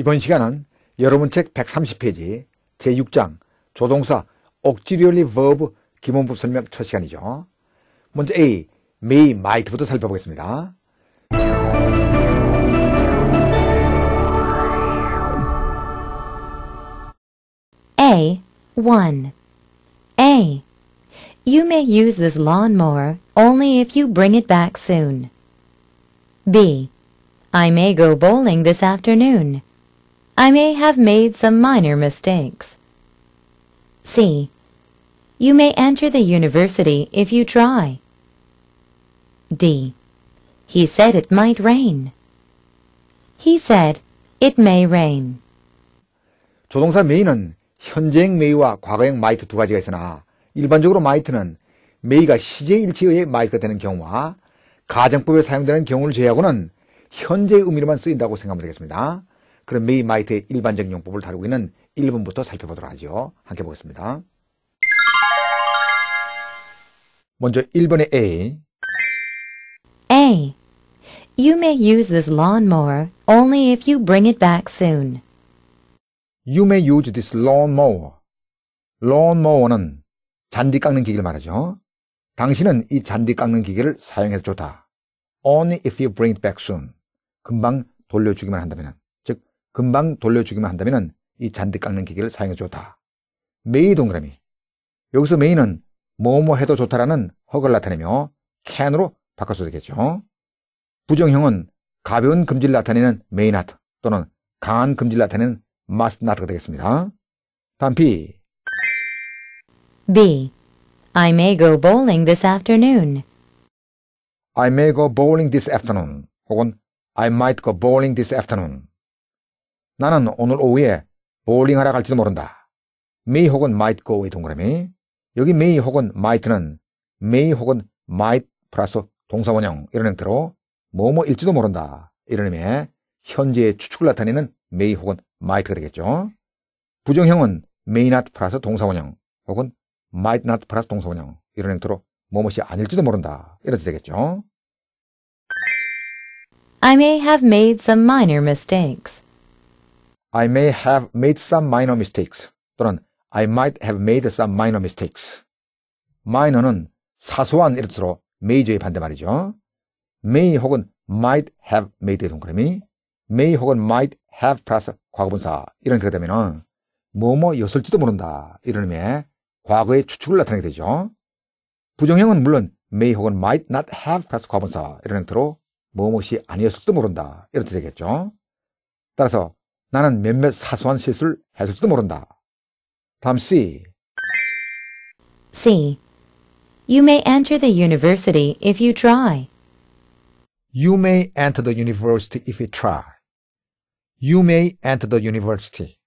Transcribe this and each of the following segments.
이번 시간은 여러분 책 130페이지 제6장 조동사 auxiliary verb 기본법 설명 첫 시간이죠. 먼저 A, may, might부터 살펴보겠습니다. A. 1. A. You may use this lawnmower only if you bring it back soon. B. I may go bowling this afternoon. I may have made some minor mistakes. C. You may enter the university if you try. D. He said it might rain. He said it may rain. 조동사 may는 현재형 may와 과거형 might 두 가지가 있으나 일반적으로 might는 may가 시제일치의 might가 되는 경우와 가정법에 사용되는 경우를 제외하고는 현재의 의미로만 쓰인다고 생각하면 되겠습니다. 그럼 메이마이트의 일반적 용법을 다루고 있는 1분부터 살펴보도록 하죠. 함께 보겠습니다. 먼저 1번의 A. A. You may use this lawnmower only if you bring it back soon. You may use this lawnmower. lawnmower는 잔디 깎는 기기를 말하죠. 당신은 이 잔디 깎는 기기를 사용해도 좋다. Only if you bring it back soon. 금방 돌려주기만 한다면. 금방 돌려주기만 한다면 이 잔디 깎는 기계를 사용해 줬다. 메이 동그라미. 여기서 메이는 뭐뭐 해도 좋다라는 허가를 나타내며 캔으로 바꿔서 되겠죠. 부정형은 가벼운 금질 나타내는 메인 하트 또는 강한 금질 나타내는 마스트 나트가 되겠습니다. 다음 B. B. I may go bowling this afternoon. I may go bowling this afternoon. 혹은 I might go bowling this afternoon. 나는 오늘 오후에 볼링하러 갈지도 모른다. may 혹은 might go의 동그라미. 여기 may 혹은 might는 may 혹은 might 플러스 동사원형 이런 형태로 뭐뭐일지도 모른다. 이런 의미의 현재의 추측을 나타내는 may 혹은 might가 되겠죠. 부정형은 may not 플러스 동사원형 혹은 might not 플러스 동사원형 이런 형태로 뭐뭇이 아닐지도 모른다. 이런 뜻이 되겠죠. I may have made some minor mistakes. I may have made some minor mistakes 또는 I might have made some minor mistakes. minor는 사소한 이런 뜻으로 major의 반대말이죠. may 혹은 might have made의 동그라미 may 혹은 might have p 플러스 과거분사 이런 뜻이 되면 뭐뭐였을지도 모른다 이런 의미의 과거의 추측을 나타내게 되죠. 부정형은 물론 may 혹은 might not have p 플러스 과분사 이런 형태로 뭐뭐시 아니었을지도 모른다 이런 뜻이 되겠죠. 따라서 나는 몇몇 사소한 실수를 했을지도 모른다. 다음 C. C. You may enter the university if you try. You may enter the university if you try. You may enter the university.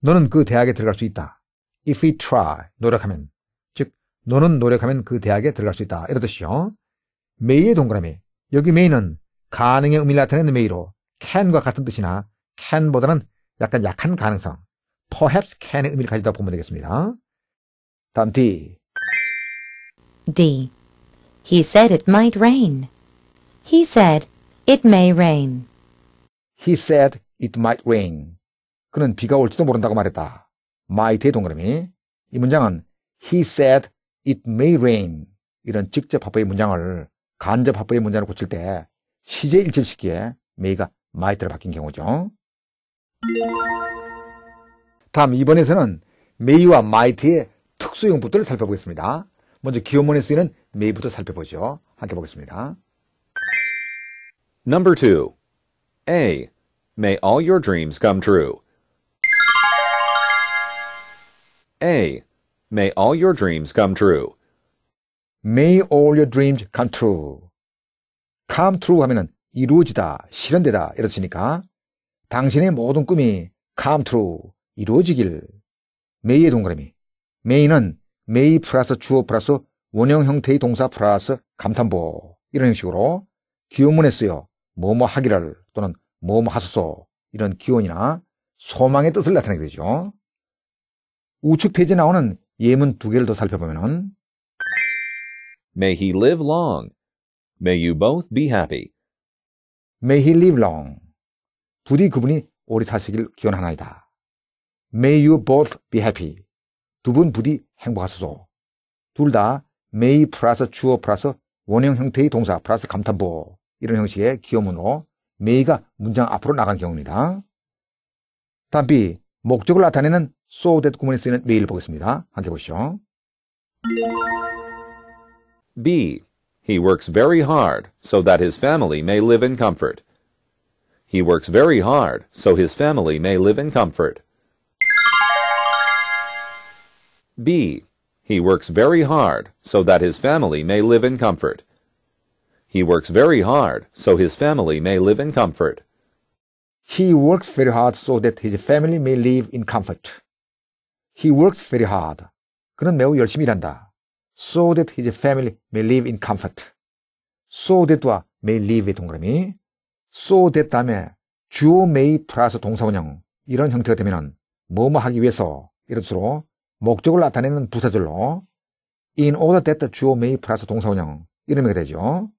너는 그 대학에 들어갈 수 있다. If you try, 노력하면. 즉, 너는 노력하면 그 대학에 들어갈 수 있다. 이런 뜻이요. may의 동그라미. 여기 may는 가능의 의미를 나타내는 may로 can과 같은 뜻이나 can보다는 약간 약한 가능성, perhaps can의 의미를 가지다 보면 되겠습니다. 다음 D. D. He said it might rain. He said it may rain. He said it might rain. 그는 비가 올지도 모른다고 말했다. might의 동그라미. 이 문장은 he said it may rain. 이런 직접 합법의 문장을 간접 합법의 문장으로 고칠 때 시제 일치시기에 may가 might로 바뀐 경우죠. 다음 2번에서는 메이와 마이트의 특수용법들을 살펴보겠습니다. 먼저 기호문에 쓰이는 메이부터 살펴보죠. 함께 보겠습니다. Number 2. A. May all your dreams come true. A. May all your dreams come true. May all your dreams come true. come true 하면은 이루어지다, 실현되다 이렇으니까 당신의 모든 꿈이 감투로 이루어지길. 메이의 동그라미. 메이는 메이 플러스 주어 플러스 원형 형태의 동사 플러스 감탄보 이런 형식으로 기원문에 쓰여 뭐뭐 하기를 또는 뭐뭐 하소서 이런 기원이나 소망의 뜻을 나타내게 되죠. 우측 페이지에 나오는 예문 두 개를 더 살펴보면은 May he live long. May you both be happy. May he live long. 부디 그분이 오래 사시길 기원하나이다. May you both be happy. 두 분 부디 행복하소서. 둘 다 may 플러스 주어 플러스 원형 형태의 동사 플러스 감탄보 이런 형식의 기호문으로 may가 문장 앞으로 나간 경우입니다. 다음 B 목적을 나타내는 so that 구문에 쓰이는 may를 보겠습니다. 함께 보시죠. B. He works very hard so that his family may live in comfort. He works very hard so his family may live in comfort. B. He works very hard so that his family may live in comfort. He works very hard so his family may live in comfort. He works very hard so that his family may live in comfort. He works very hard. 그는 매우 열심히 일한다. So that his family may live in comfort. So that와 may live의 동그라미. so that 다음에 주어 may 플러스 동사운형 이런 형태가 되면은 뭐뭐 하기 위해서 이런 식으로 목적을 나타내는 부사절로 in order that 주어 may 플러스 동사운형 이런 게 되죠.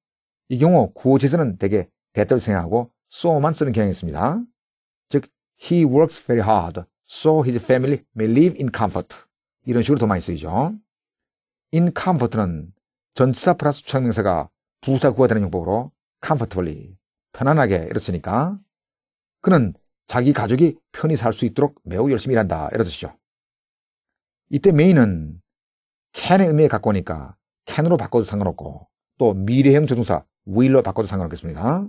이 경우 구어지에서는 대개 대을 생각하고 so만 쓰는 경향이 있습니다. 즉 he works very hard so his family may live in comfort 이런 식으로 더 많이 쓰이죠. in comfort는 전치사 플러스 추상명사가 부사구가 되는 용법으로 comfortably 편안하게 이렇으니까 그는 자기 가족이 편히 살 수 있도록 매우 열심히 일한다 이런 뜻이죠. 이때 메인은 캔의 의미에 갖고 오니까 캔으로 바꿔도 상관없고 또 미래형 조종사 will로 바꿔도 상관없겠습니다.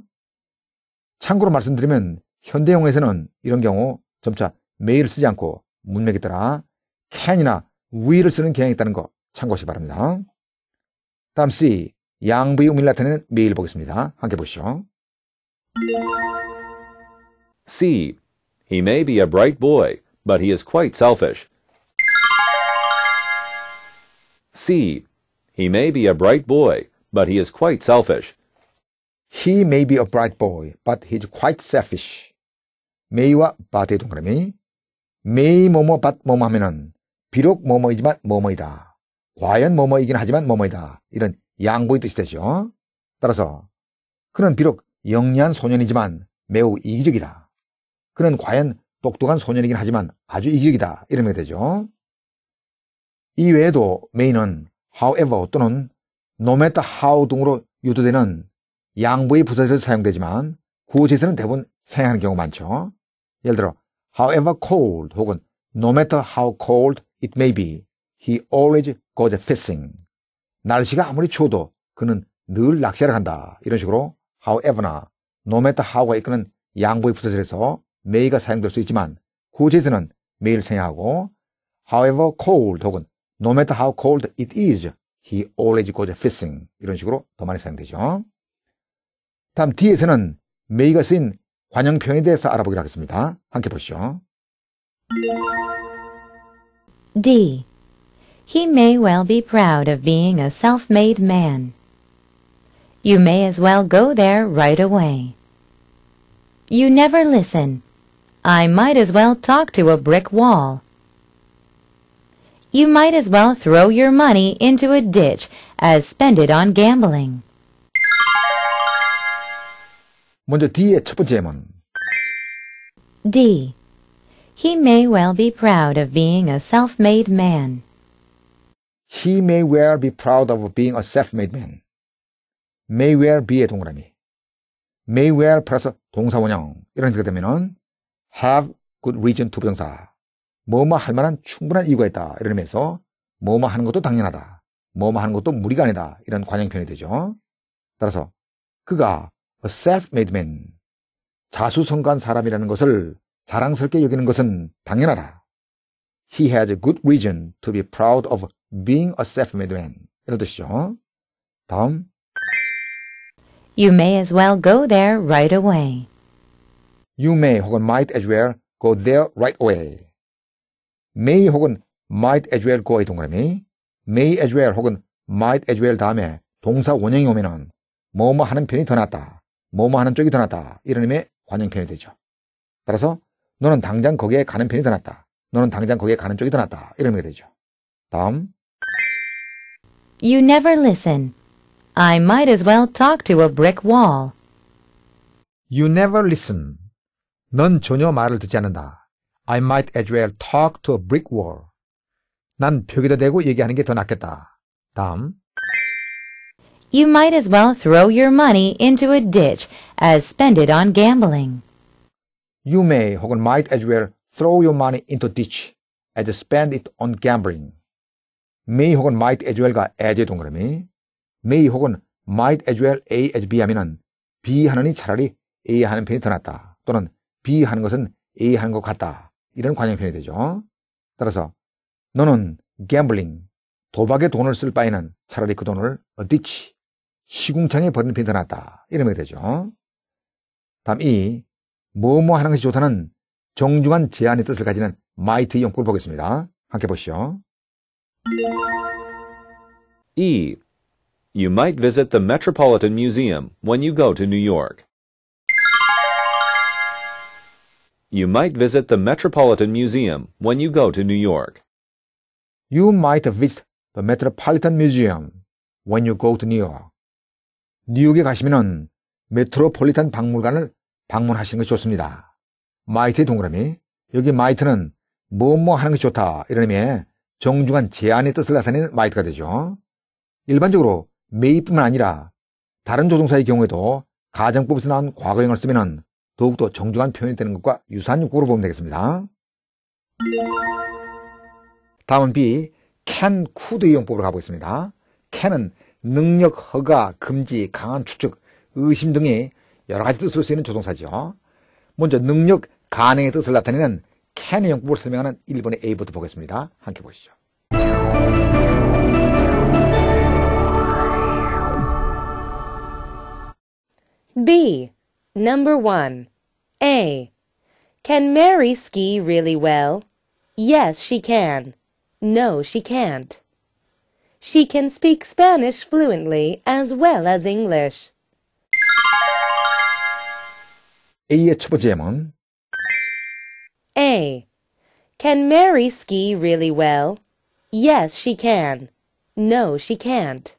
참고로 말씀드리면 현대형에서는 이런 경우 점차 메일을 쓰지 않고 문맥에 따라 캔이나 will을 쓰는 경향이 있다는 거 참고하시기 바랍니다. 다음 C 양부의 의미를 나타내는 메일 보겠습니다. 함께 보시죠. C. He may be a bright boy, but he is quite selfish. C. He may be a bright boy, but he is quite selfish. He may be a bright boy, but he's quite selfish. may와 but의 동그라미 may 뭐뭐 but 뭐뭐 하면은 비록 뭐뭐이지만 뭐뭐이다. 과연 뭐뭐이긴 하지만 뭐뭐이다. 이런 양보의 뜻이 되죠. 따라서 그는 비록 영리한 소년이지만 매우 이기적이다. 그는 과연 똑똑한 소년이긴 하지만 아주 이기적이다. 이러면 되죠. 이외에도 메인은 however 또는 no matter how 등으로 유도되는 양보의 부사절서 사용되지만 구어에서는 지 대부분 사용하는 경우 가 많죠. 예를 들어 however cold 혹은 no matter how cold it may be he always goes fishing 날씨가 아무리 추워도 그는 늘 낚시를 한다 이런 식으로 however나 no matter how가 이끄는 양보의 부사절에서 may가 사용될 수 있지만 구제에서는 may를 생략하고 however cold 혹은 no matter how cold it is he always goes fishing 이런 식으로 더 많이 사용되죠. 다음 D에서는 may가 쓰인 관형 표현에 대해서 알아보기로 하겠습니다. 함께 보시죠. D. He may well be proud of being a self-made man. You may as well go there right away. You never listen. I might as well talk to a brick wall. You might as well throw your money into a ditch as spend it on gambling. 먼저 D의 첫 번째 예문. D. He may well be proud of being a self-made man. He may well be proud of being a self-made man. may well be의 동그라미. may well 플러스 동사원형. 이런 식으로 되면은 have good reason to 부정사. 뭐 뭐 할 만한 충분한 이유가 있다. 이러면서 뭐 뭐 하는 것도 당연하다. 뭐 뭐 하는 것도 무리가 아니다. 이런 관용편이 되죠. 따라서 그가 a self-made man. 자수성가한 사람이라는 것을 자랑스럽게 여기는 것은 당연하다. He has a good reason to be proud of being a self-made man. 이런 뜻이죠. 다음 You may as well go there right away. You may 혹은 might as well go there right away. may 혹은 might as well go의 동그라미 may as well 혹은 might as well 다음에 동사 원형이 오면은 뭐뭐 하는 편이 더 낫다. 뭐뭐 하는 쪽이 더 낫다. 이런 의미의 관형편이 되죠. 따라서 너는 당장 거기에 가는 편이 더 낫다. 너는 당장 거기에 가는 쪽이 더 낫다. 이런 의미가 되죠. 다음 You never listen. I might as well talk to a brick wall. You never listen. 넌 전혀 말을 듣지 않는다. I might as well talk to a brick wall. 난 벽에다 대고 얘기하는 게 더 낫겠다. 다음. You might as well throw your money into a ditch as spend it on gambling. You may 혹은 might as well throw your money into a ditch as spend it on gambling. may 혹은 might as well과 as의 동그라미. may 혹은 might as well A as B 하면은 B 하는이 차라리 A 하는 편이 더 낫다. 또는 B 하는 것은 A 하는 것 같다. 이런 관용편이 되죠. 따라서 너는 gambling, 도박에 돈을 쓸 바에는 차라리 그 돈을 어디치, 시궁창에 버리는 편이 더 낫다. 이런 말이 되죠. 다음 이 뭐뭐 뭐 하는 것이 좋다는 정중한 제안의 뜻을 가지는 마이트 용구를 보겠습니다. 함께 보시죠. 이 you might visit the Metropolitan Museum when you go to New York. You might visit the Metropolitan Museum when you go to New York. You might visit the Metropolitan Museum when you go to New York. 뉴욕에 가시면은 메트로폴리탄 박물관을 방문하시는 것이 좋습니다. 마이트의 동그라미. 여기 마이트는 뭐 뭐 하는 것이 좋다. 이런 의미의 정중한 제안의 뜻을 나타내는 마이트가 되죠. 일반적으로 매입뿐만 아니라 다른 조종사의 경우에도 가정법에서 나온 과거형을 쓰면 더욱더 정중한 표현이 되는 것과 유사한 욕구로 보면 되겠습니다. 다음은 B. can, could 용법으로 가보겠습니다. can은 능력, 허가, 금지, 강한 추측, 의심 등의 여러 가지 뜻으로 쓰이는 조종사죠. 먼저 능력, 가능의 뜻을 나타내는 can의 용법을 설명하는 1번의 A부터 보겠습니다. 함께 보시죠. B. Number 1. A. Can Mary ski really well? Yes, she can. No, she can't. She can speak Spanish fluently as well as English. A의 첫 번째 예문. A. Can Mary ski really well? Yes, she can. No, she can't.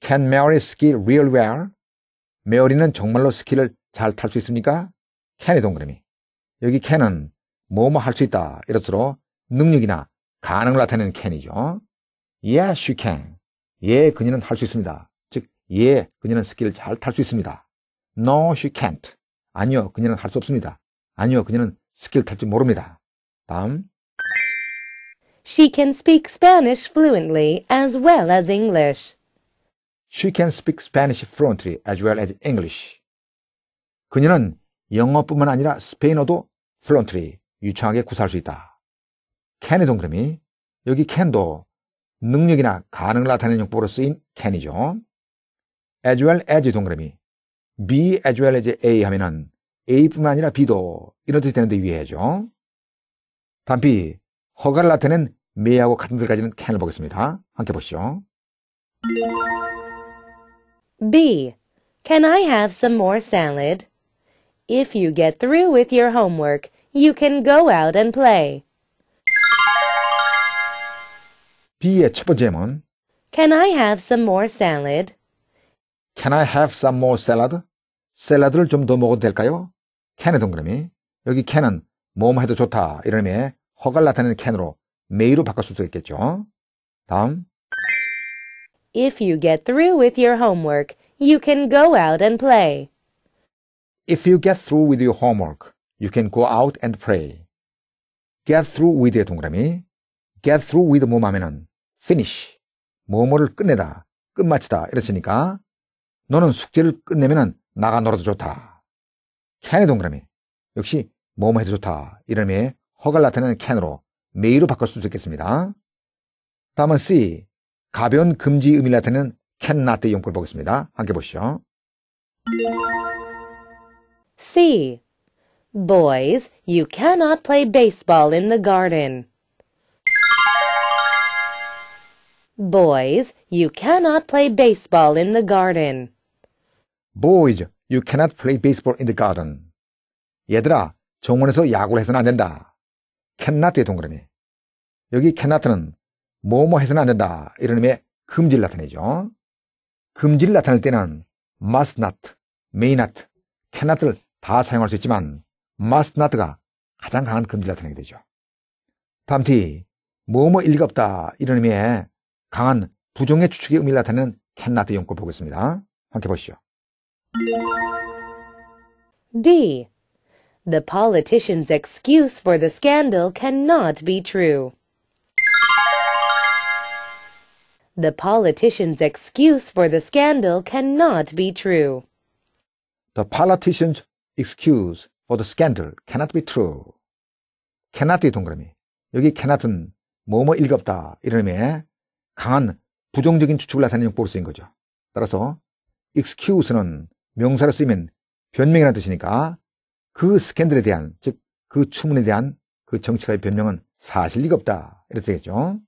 Can Mary ski really well? 메어리는 정말로 스키를 잘탈 수 있습니까? 캔의 동그라미. 여기 캔은 뭐 뭐 할 수 있다. 이렇도록 능력이나 가능을 나타내는 캔이죠. Yes, you can. 예, 그녀는 할 수 있습니다. 즉, 예, 그녀는 스키를 잘탈 수 있습니다. No, she can't. 아니요, 그녀는 할 수 없습니다. 아니요, 그녀는 스키를 탈줄 모릅니다. 다음. She can speak Spanish fluently as well as English. She can speak Spanish fluently as well as English. 그녀는 영어뿐만 아니라 스페인어도 fluently 유창하게 구사할 수 있다. can의 동그라미 여기 can도 능력이나 가능을 나타내는 용법으로 쓰인 can이죠. as well as 동그라미 be as well as a 하면은 a뿐만 아니라 b도 이런 뜻이 되는데 유의해야죠. 단피 허가를 나타낸 may하고 같은 뜻을 가지는 can을 보겠습니다. 함께 보시죠. B. Can I have some more salad? If you get through with your homework, you can go out and play. B의 첫 번째 문. Can I have some more salad? Can I have some more salad? 샐러드를 좀 더 먹어도 될까요? 캔의 동그라미. 여기 can은 뭐 뭐 해도 좋다 이런 의미의 허가를 나타내는 캔으로 메이로 바꿀 수도 있겠죠. 다음 If you get through with your homework, you can go out and play. If you get through with your homework, you can go out and play. get through with의 동그라미 get through with 뭐뭐 하면은 finish 뭐뭐를 끝내다 끝마치다 이랬으니까 너는 숙제를 끝내면은 나가 놀아도 좋다 can의 동그라미 역시 뭐뭐 해도 좋다 이런 의 허가를 나타내는 can으로 may로 바꿀 수 있겠습니다 다음은 C 가변 금지 의미를 나타내는 캔나트 용법을 보겠습니다. 함께 보시죠. C. Boys, you cannot play baseball in the garden. Boys, you cannot play baseball in the garden. Boys, you cannot play baseball in the garden. 얘들아, 정원에서 야구를 해서는 안 된다. cannot의 동그라미. 여기 cannot는 뭐뭐 해서는 안 된다. 이런 의미의 금지를 나타내죠. 금지를 나타낼 때는 must not, may not, cannot을 다 사용할 수 있지만 must not가 가장 강한 금지를 나타내게 되죠. 다음티 뭐뭐 일가 리 없다 이런 의미의 강한 부정의 추측의 의미를 나타내는 cannot 용법 보겠습니다. 함께 보시죠. D. The politician's excuse for the scandal cannot be true. The politician's excuse for the scandal cannot be true. The politician's excuse for the scandal cannot be true. cannot의 동그라미. 여기 cannot은 뭐뭐 일겁다 이런 의미의 강한 부정적인 추측을 나타내는 용법으로 쓰인 거죠. 따라서 excuse는 명사로 쓰이면 변명이라는 뜻이니까 그 스캔들에 대한 즉 그 추문에 대한 그 정치가의 변명은 사실 리가 없다 이렇게 되겠죠.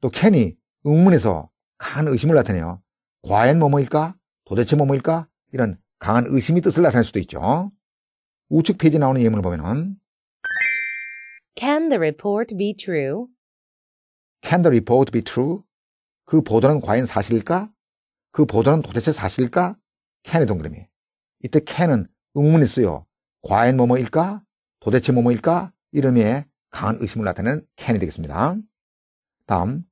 또 캔이 응문에서 강한 의심을 나타내요. 과연 뭐뭐일까? 도대체 뭐뭐일까? 이런 강한 의심이 뜻을 나타낼 수도 있죠. 우측 페이지 나오는 예문을 보면은 Can the report be true? Can the report be true? 그 보도는 과연 사실일까? 그 보도는 도대체 사실일까? 캔의 동그라미. 이때 캔은 응문이 쓰요. 과연 뭐뭐일까? 도대체 뭐뭐일까? 이름의 강한 의심을 나타내는 캔이 되겠습니다. 다음,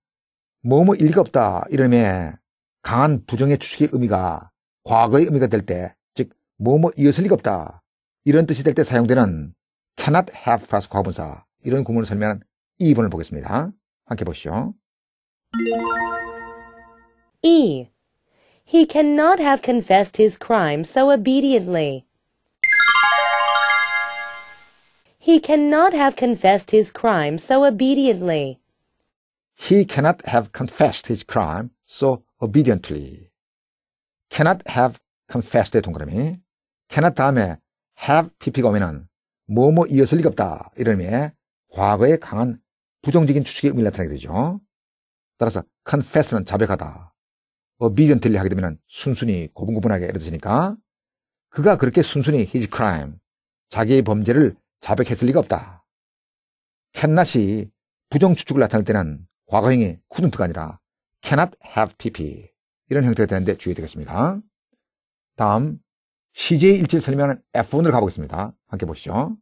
뭐뭐 일리가 없다 이러면 강한 부정의 추측의 의미가 과거의 의미가 될 때, 즉 뭐뭐 이어설 리가 없다 이런 뜻이 될 때 사용되는 cannot have 플러스 과분사 이런 구문을 설명한 2번을 보겠습니다. 함께 보시죠. E. He cannot have confessed his crime so obediently. He cannot have confessed his crime so obediently. He cannot have confessed his crime so obediently. cannot have c o n f e s s e d 동그라미. cannot 다음에 have pp가 오면은 뭐뭐 이었을 리가 없다. 이런 의미의 과거에 강한 부정적인 추측의 의미를 나타내게 되죠. 따라서 confess는 자백하다. obediently 하게 되면 순순히 고분고분하게 이렇 지니까 그가 그렇게 순순히 his crime, 자기의 범죄를 자백했을 리가 없다. 캔낫이 부정 추측을 나타낼 때는 과거형이 couldn't가 아니라 cannot have PP 이런 형태가 되는데 주의되겠습니다. 다음 CJ 일치를 설명하는 F1으로 가보겠습니다. 함께 보시죠.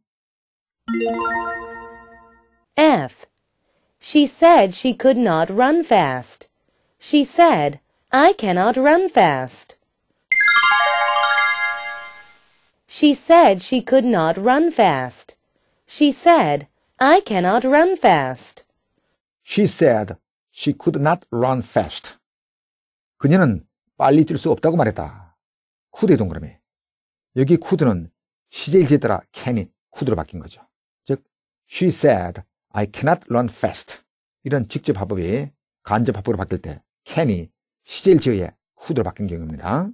F. She said she could not run fast. She said, I cannot run fast. She said she could not run fast. She said, I cannot run fast. She said she could not run fast. 그녀는 빨리 뛸 수 없다고 말했다. 쿠 o 의 동그라미. 여기 쿠 o 는 시제일 제따라 can이 c o u 로 바뀐 거죠. 즉, she said I cannot run fast. 이런 직접 화법이 간접 화법으로 바뀔 때 can이 시제일 제의쿠 o 로 바뀐 경우입니다.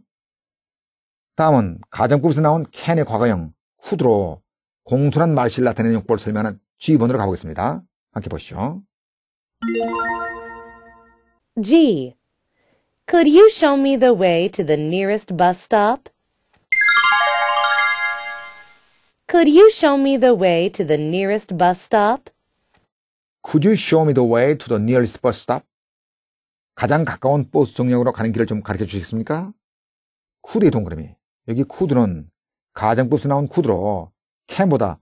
다음은 가정급에서 나온 can의 과거형 쿠 o 로 공손한 말실를 나타내는 용법을 설명하는 G번으로 가보겠습니다. 함께 보시죠. G. Could you show me the way to the nearest bus stop? Could you show me the way to the nearest bus stop? Could you show me the way to the nearest bus stop? 가장 가까운 버스 정류장으로 가는 길을 좀 가르쳐 주시겠습니까? 쿠드의 동그라미. 여기 쿠드는 가정법에서 나온 쿠드로 캔보다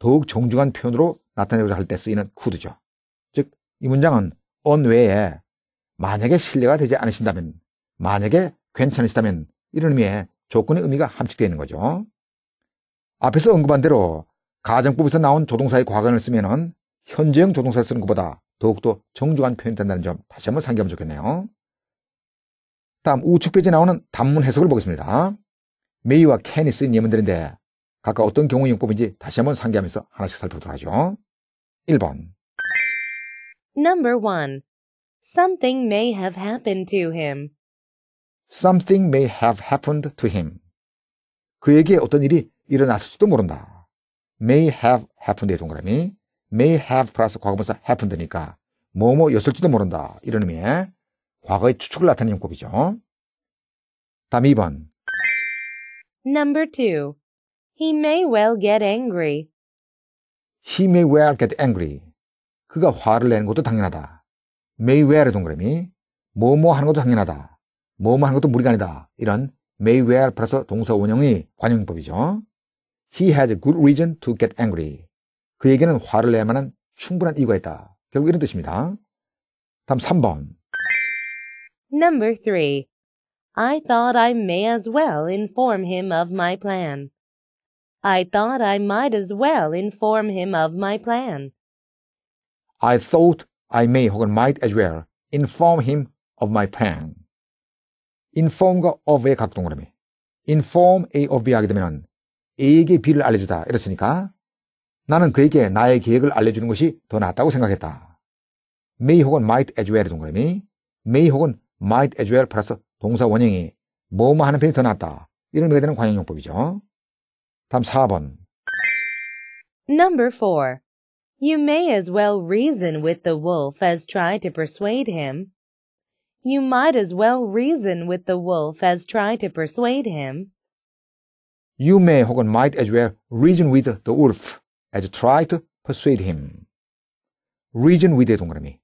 더욱 정중한 표현으로 나타내고자 할 때 쓰이는 쿠드죠. 이 문장은 on 외에 만약에 신뢰가 되지 않으신다면, 만약에 괜찮으시다면 이런 의미의 조건의 의미가 함축되어 있는 거죠. 앞에서 언급한 대로 가정법에서 나온 조동사의 과거을 쓰면은 현재형 조동사를 쓰는 것보다 더욱더 정중한 표현이 된다는 점 다시 한번 상기하면 좋겠네요. 다음 우측 페이지에 나오는 단문 해석을 보겠습니다. 메이와 캔이 쓰인 예문들인데 각각 어떤 경우 의 용법인지 다시 한번 상기하면서 하나씩 살펴보도록 하죠. 1번 Number 1. Something may have happened to him. Something may have happened to him. 그에게 어떤 일이 일어났을지도 모른다. may have happened의 동그라미 may have 플러스 과거분사 happened니까 뭐뭐였을지도 모른다. 이런 의미의 과거의 추측을 나타내는 용법이죠. 다음 2번 Number 2. He may well get angry. He may well get angry. 그가 화를 내는 것도 당연하다. 메이웨어의 동그라미 뭐 뭐 하는 것도 당연하다. 뭐 뭐 하는 것도 무리가 아니다. 이런 메이웨어 플러스 동사 원형이 관용법이죠. He has a good reason to get angry. 그에게는 화를 내낼 만한 충분한 이유가 있다. 결국 이런 뜻입니다. 다음 3번. Number 3. I thought I may as well inform him of my plan. I thought I might as well inform him of my plan. I thought I may 혹은 might as well inform him of my plan. inform과 of의 각동그라미. inform A of B 하게 되면 A에게 B를 알려주다. 이랬으니까 나는 그에게 나의 계획을 알려주는 것이 더 낫다고 생각했다. may 혹은 might as well의 동그라미. may 혹은 might as well 플러스 동사 원형이 뭐뭐 하는 편이 더 낫다. 이런 의미가 되는 관용용법이죠. 다음 4번. Number 4. You may as well reason with the wolf as try to persuade him. You might as well reason with the wolf as try to persuade him. You may 혹은 might as well reason with the wolf as try to persuade him. reason with의 동그라미.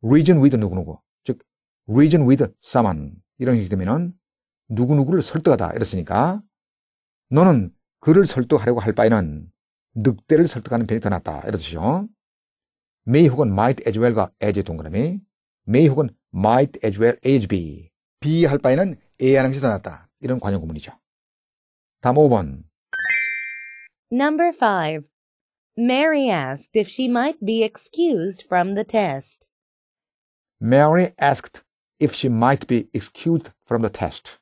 reason with 누구누구. 즉, reason with someone. 이런 식이 되면은 누구누구를 설득하다. 이랬으니까 너는 그를 설득하려고 할 바에는 늑대를 설득하는 편이 더 낫다. 이런 뜻이죠. may 혹은 might as well과 as의 동그라미 may 혹은 might as well as be be 할 바에는 a 하는 것이 더 낫다. 이런 관용 구문이죠. 다음 5번 Number 5 Mary asked if she might be excused from the test. Mary asked if she might be excused from the test.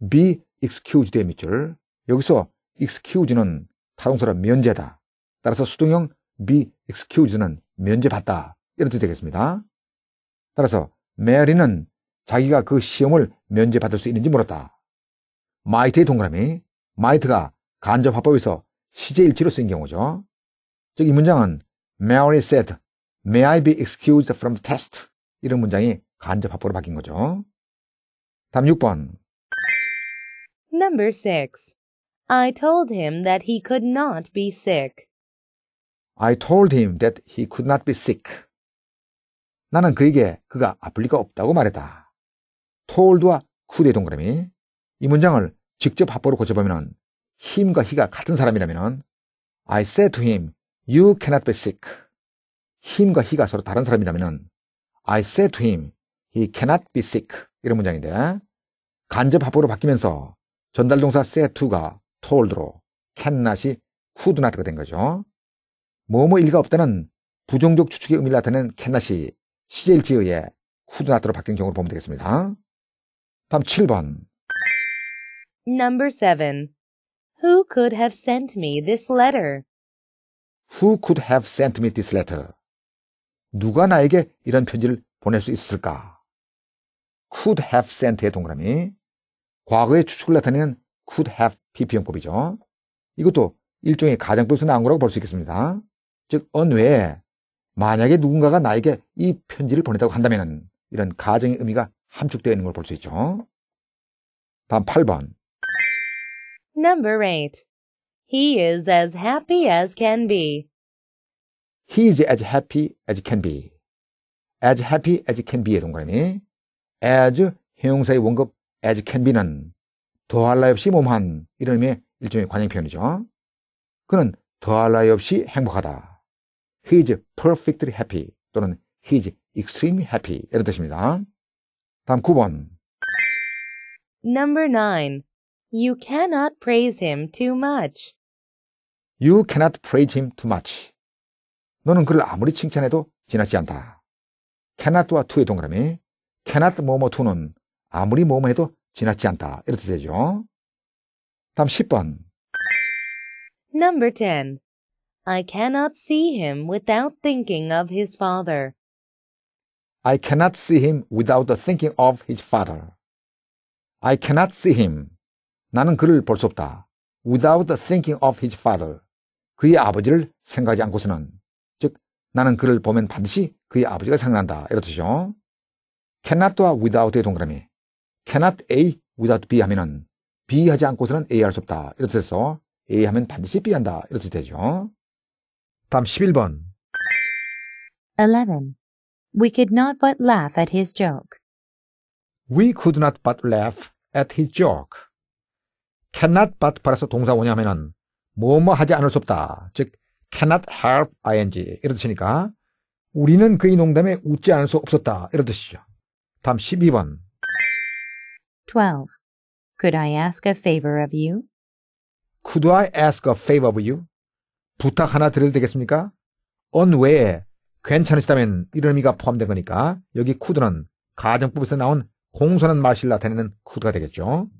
be excused의 밑줄. 여기서 excuse는 파동사는 면제다. 따라서 수동형 be excuse는 면제받다. 이런 뜻이 되겠습니다. 따라서 메리는 자기가 그 시험을 면제받을 수 있는지 물었다. 마이트의 동그라미, 마이트가 간접화법에서 시제일치로 쓰인 경우죠. 즉 이 문장은 Mary said, may I be excused from the test? 이런 문장이 간접화법으로 바뀐 거죠. 다음 6번. Number 6. I told him that he could not be sick. I told him that he could not be sick. 나는 그에게 그가 아플 리가 없다고 말했다. told와 could의 동그라미. 이 문장을 직접 합보로 고쳐보면 힘과 히가 같은 사람이라면 I said to him, you cannot be sick. 힘과 히가 서로 다른 사람이라면 I said to him, he cannot be sick. 이런 문장인데 간접 합보로 바뀌면서 전달동사 said to가 톨드로, 캔낫이 쿠드나트가 된 거죠. 뭐뭐 일가 없다는 부정적 추측의 의미를 나타낸 캔낫이 시젤지의 쿠드나트로 바뀐 경우를 보면 되겠습니다. 다음 7번. Number 7. Who could have sent me this letter? Who could have sent me this letter? 누가 나에게 이런 편지를 보낼 수 있을까? could have sent의 동그라미 과거의 추측을 나타내는 could have PP형법이죠. 이것도 일종의 가정법에서 나온 거라고 볼 수 있겠습니다. 즉 언외에 만약에 누군가가 나에게 이 편지를 보냈다고 한다면 이런 가정의 의미가 함축되어 있는 걸 볼 수 있죠. 다음 8번 Number 8. He is as happy as can be. He is as happy as can be. as happy as can be의 동그라미 as 형용사의 원급 as can be는 더할 나위 없이 몸한 이런 의미의 일종의 관용 표현이죠. 그는 더할 나위 없이 행복하다. He is perfectly happy 또는 He is extremely happy 이런 뜻입니다. 다음 9번 Number 9. You cannot praise him too much. You cannot praise him too much. 너는 그를 아무리 칭찬해도 지나치 않다. cannot와 to의 동그라미 cannot 뭐뭐 to는 아무리 뭐뭐 해도 지났지 않다. 이렇게 되죠. 다음 10번. Number 10. I cannot see him without thinking of his father. I cannot see him without thinking of his father. I cannot see him. 나는 그를 볼 수 없다. Without thinking of his father. 그의 아버지를 생각하지 않고서는. 즉, 나는 그를 보면 반드시 그의 아버지가 생각난다. 이렇듯이요. cannot와 without의 동그라미. cannot A without B 하면은 B 하지 않고서는 A 할 수 없다. 이런 뜻에서 A 하면 반드시 B 한다. 이런 뜻이 되죠. 다음 11번 11. We could not but laugh at his joke. We could not but laugh at his joke. cannot but 플러서 동사 뭐냐면은 뭐 뭐 하지 않을 수 없다. 즉 cannot help ing 이런 뜻이니까 우리는 그의 농담에 웃지 않을 수 없었다. 이런 뜻이죠. 다음 12번 12. Could I ask a favor of you? Could I ask a favor of you? 부탁 하나 드려도 되겠습니까? on 외에 괜찮으시다면 이런 의미가 포함된 거니까 여기 could는 가정법에서 나온 공손한 맛을 나타내는 could가 되겠죠.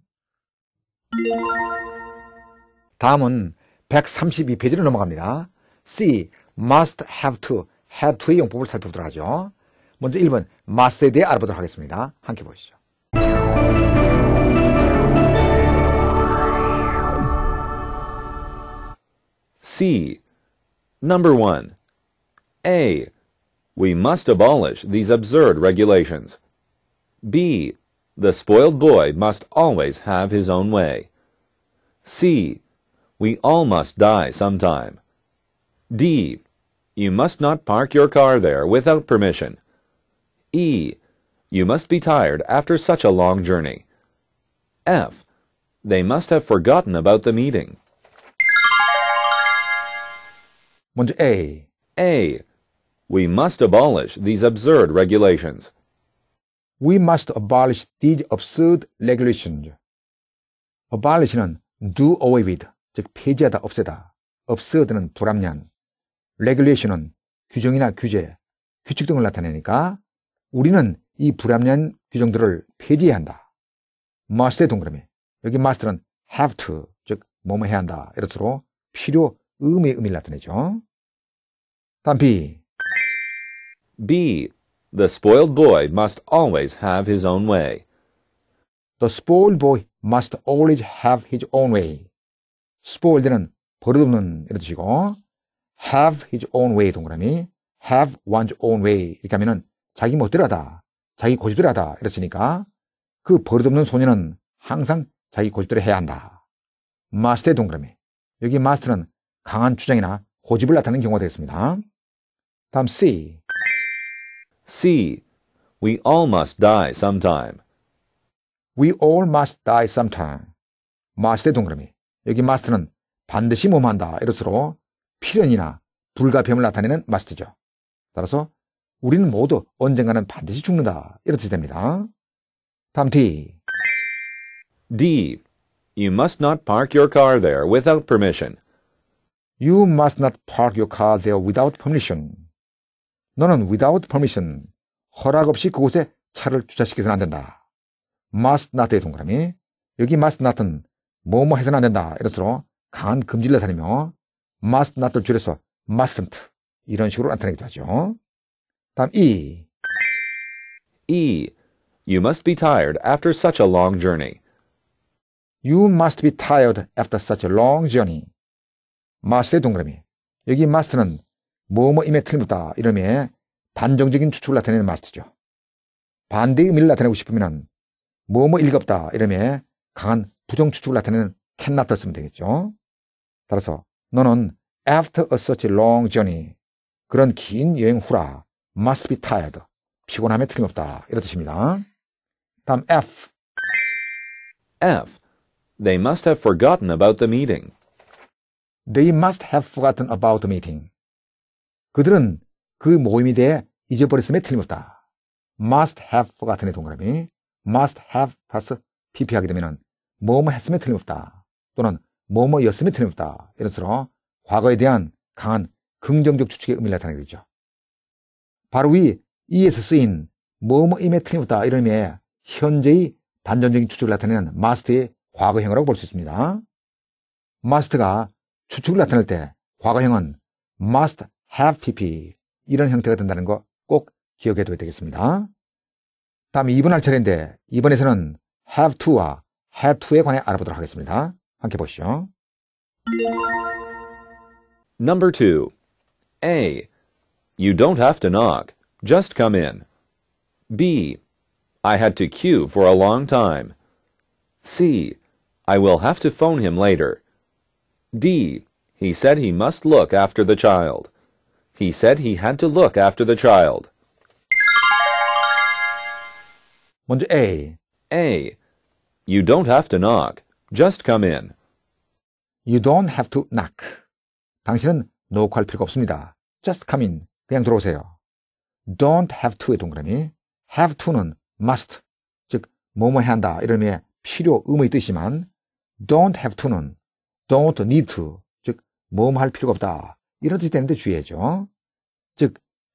다음은 132페이지를 넘어갑니다. C. must, have to, had to의 용법을 살펴보도록 하죠. 먼저 1번 must에 대해 알아보도록 하겠습니다. 함께 보시죠. C. Number 1. A. We must abolish these absurd regulations. B. The spoiled boy must always have his own way. C. We all must die sometime. D. You must not park your car there without permission. E. You must be tired after such a long journey. F. They must have forgotten about the meeting. 먼저 A. A. We must abolish these absurd regulations. We must abolish these absurd regulations. abolish는 do away with, 즉 폐지하다, 없애다. absurd는 불합리한. regulation은 규정이나 규제, 규칙 등을 나타내니까 우리는 이 불합리한 규정들을 폐지해야 한다. must의 동그라미. 여기 must는 have to, 즉 뭐뭐 해야 한다. 이렇도록 필요, 의미의 의미를 나타내죠. 답 B. B. The spoiled boy must always have his own way. The spoiled boy must always have his own way. spoiled는 버릇없는 이런 뜻이고 have his own way 동그라미 have one's own way 이렇게 하면은 자기 멋대로 하다 자기 고집대로 하다 이렇으니까 그 버릇없는 소녀는 항상 자기 고집대로 해야 한다. must의 동그라미 여기 must는 강한 주장이나 고집을 나타내는 경우가 되겠습니다. 다음 C. C. We all must die sometime. We all must die sometime. must의 동그라미. 여기 must는 반드시 몸한다. 이로써 필연이나 불가피함을 나타내는 must죠. 따라서 우리는 모두 언젠가는 반드시 죽는다. 이렇 뜻이 됩니다. 다음 D. D. You must not park your car there without permission. You must not park your car there without permission. 너는 without permission, 허락 없이 그곳에 차를 주차시켜서는 안 된다. must not의 동그라미. 여기 must not은 뭐 뭐 해서는 안 된다. 이런 식으로 강한 금지를 나타내며 must not를 줄여서 mustn't 이런 식으로 나타내기도 하죠. 다음 E. E. You must be tired after such a long journey. You must be tired after such a long journey. must의 동그라미. 여기 must는 뭐뭐임에 틀림없다 이러면 반정적인 추측을 나타내는 마스터죠. 반대의 의미를 나타내고 싶으면 뭐뭐 일겁다 이러면 강한 부정 추측을 나타내는 캔나터 쓰면 되겠죠. 따라서 너는 after a such long journey 그런 긴 여행 후라 must be tired 피곤함에 틀림없다 이런 뜻입니다. 다음 F F They must have forgotten about the meeting. They must have forgotten about the meeting. 그들은 그 모임에 대해 잊어버렸음에 틀림없다. must h a v e 같은 동그라미 must have 플러스 pp하게 되면 뭐뭐 했음에 틀림없다. 또는 뭐뭐였음에 틀림없다. 이런 식으로 과거에 대한 강한 긍정적 추측의 의미를 나타내게 되죠. 바로 위 이에서 쓰인 뭐뭐임에 틀림없다 이런 의미의 현재의 반전적인 추측을 나타내는 must의 과거형이라고 볼 수 있습니다. must가 추측을 나타낼 때 과거형은 must have pp 이런 형태가 된다는 거 꼭 기억해 둬야 되겠습니다. 다음 2번 할 차례인데 이번에서는 have to와 had to에 관해 알아보도록 하겠습니다. 함께 보시죠. Number 2. A. You don't have to knock. Just come in. B. I had to queue for a long time. C. I will have to phone him later. D. He said he must look after the child. He said he had to look after the child. 먼저 A. A. You don't have to knock. Just come in. You don't have to knock. 당신은 노크할 필요가 없습니다. Just come in. 그냥 들어오세요. Don't have to의 동그라미. Have to는 must. 즉, 뭐뭐 해야 한다. 이런 의미의 필요, 의무의 뜻이지만, don't have to는 don't need to. 즉, 뭐뭐 할 필요가 없다. 이런 뜻이 되는데 주의해줘즉